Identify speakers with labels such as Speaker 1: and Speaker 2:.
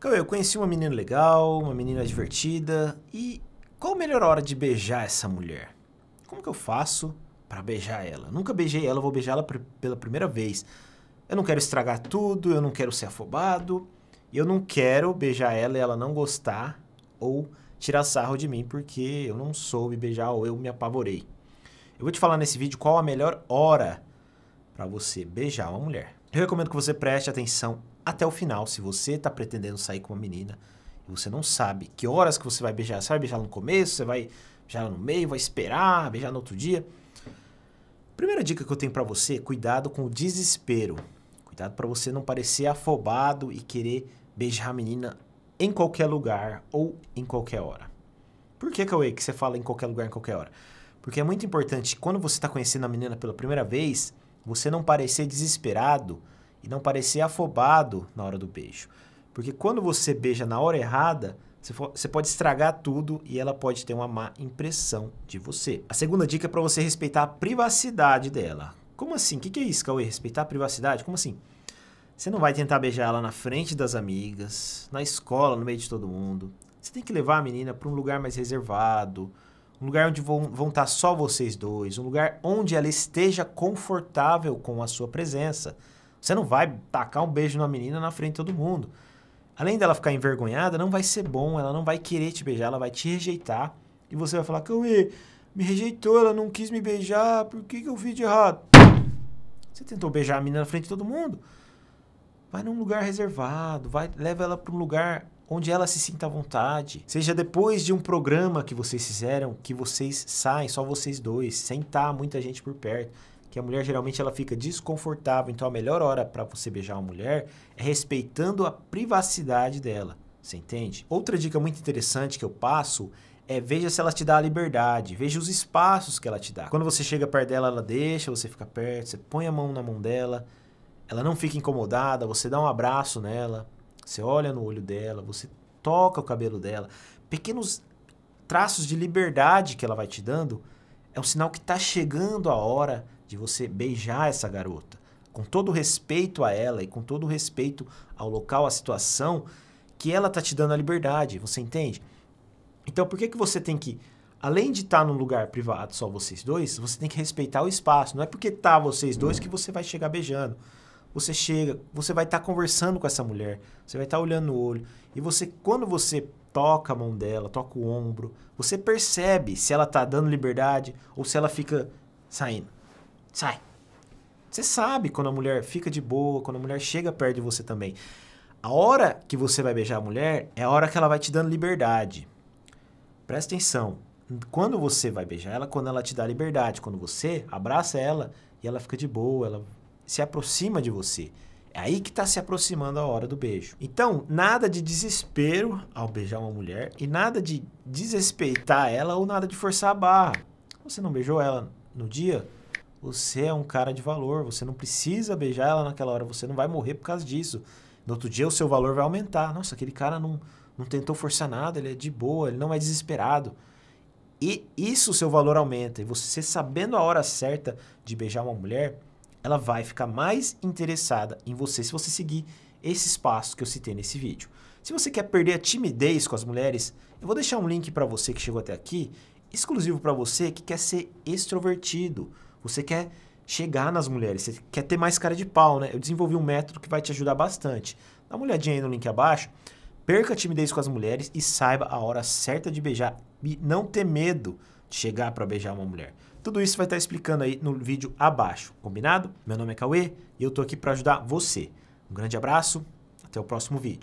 Speaker 1: Cauê, eu conheci uma menina legal, uma menina divertida. E qual a melhor hora de beijar essa mulher? Como que eu faço para beijar ela? Nunca beijei ela, vou beijá-la pela primeira vez. Eu não quero estragar tudo, eu não quero ser afobado. eu não quero beijar ela e ela não gostar ou tirar sarro de mim porque eu não soube beijar ou eu me apavorei. Eu vou te falar nesse vídeo qual a melhor hora para você beijar uma mulher. Eu recomendo que você preste atenção até o final. Se você está pretendendo sair com uma menina e você não sabe que horas que você vai beijar, você vai beijar no começo, você vai beijar no meio, vai esperar, beijar no outro dia. Primeira dica que eu tenho para você, cuidado com o desespero. Cuidado para você não parecer afobado e querer beijar a menina em qualquer lugar ou em qualquer hora. Por que, Cauê, que você fala em qualquer lugar, em qualquer hora? Porque é muito importante, quando você está conhecendo a menina pela primeira vez, você não parecer desesperado e não parecer afobado na hora do beijo. Porque quando você beija na hora errada, você pode estragar tudo e ela pode ter uma má impressão de você. A segunda dica é para você respeitar a privacidade dela. Como assim? O que, é isso, Cauê? Respeitar a privacidade? Como assim? Você não vai tentar beijar ela na frente das amigas, na escola, no meio de todo mundo. Você tem que levar a menina para um lugar mais reservado, um lugar onde vão, vão estar tá só vocês dois, um lugar onde ela esteja confortável com a sua presença. Você não vai tacar um beijo na menina na frente de todo mundo. Além dela ficar envergonhada, não vai ser bom, ela não vai querer te beijar, ela vai te rejeitar. E você vai falar, Cauê, me rejeitou, ela não quis me beijar, por que, que eu fiz de errado? Você tentou beijar a menina na frente de todo mundo. Vai num lugar reservado, vai, leva ela para um lugar onde ela se sinta à vontade. Seja depois de um programa que vocês fizeram, que vocês saem, só vocês dois, sem estar tá muita gente por perto que a mulher geralmente ela fica desconfortável. Então a melhor hora para você beijar uma mulher é respeitando a privacidade dela. Você entende? Outra dica muito interessante que eu passo é veja se ela te dá a liberdade, veja os espaços que ela te dá. Quando você chega perto dela, ela deixa, você fica perto, você põe a mão na mão dela, ela não fica incomodada, você dá um abraço nela, você olha no olho dela, você toca o cabelo dela. Pequenos traços de liberdade que ela vai te dando é um sinal que está chegando a hora de você beijar essa garota, com todo respeito a ela e com todo respeito ao local, à situação, que ela tá te dando a liberdade, você entende? Então, por que, que você tem que, além de estar tá num lugar privado só vocês dois, você tem que respeitar o espaço. Não é porque tá vocês dois que você vai chegar beijando. Você chega, você vai estar tá conversando com essa mulher, você vai estar tá olhando no olho. E você, quando você toca a mão dela, toca o ombro, você percebe se ela tá dando liberdade ou se ela fica saindo. Sai. Você sabe quando a mulher fica de boa, quando a mulher chega perto de você também. A hora que você vai beijar a mulher é a hora que ela vai te dando liberdade. Presta atenção. Quando você vai beijar ela, quando ela te dá liberdade, quando você abraça ela e ela fica de boa, ela se aproxima de você. É aí que está se aproximando a hora do beijo. Então, nada de desespero ao beijar uma mulher e nada de desrespeitar ela ou nada de forçar a barra. Você não beijou ela no dia, você é um cara de valor, você não precisa beijar ela naquela hora, você não vai morrer por causa disso. No outro dia o seu valor vai aumentar. Nossa, aquele cara não, não tentou forçar nada, ele é de boa, ele não é desesperado. E isso o seu valor aumenta. E você sabendo a hora certa de beijar uma mulher, ela vai ficar mais interessada em você se você seguir esses passos que eu citei nesse vídeo. Se você quer perder a timidez com as mulheres, eu vou deixar um link para você que chegou até aqui, exclusivo para você que quer ser extrovertido. Você quer chegar nas mulheres, você quer ter mais cara de pau, né? Eu desenvolvi um método que vai te ajudar bastante. Dá uma olhadinha aí no link abaixo. Perca a timidez com as mulheres e saiba a hora certa de beijar e não ter medo de chegar para beijar uma mulher. Tudo isso vai estar tá explicando aí no vídeo abaixo, combinado? Meu nome é Cauê e eu tô aqui para ajudar você. Um grande abraço, até o próximo vídeo.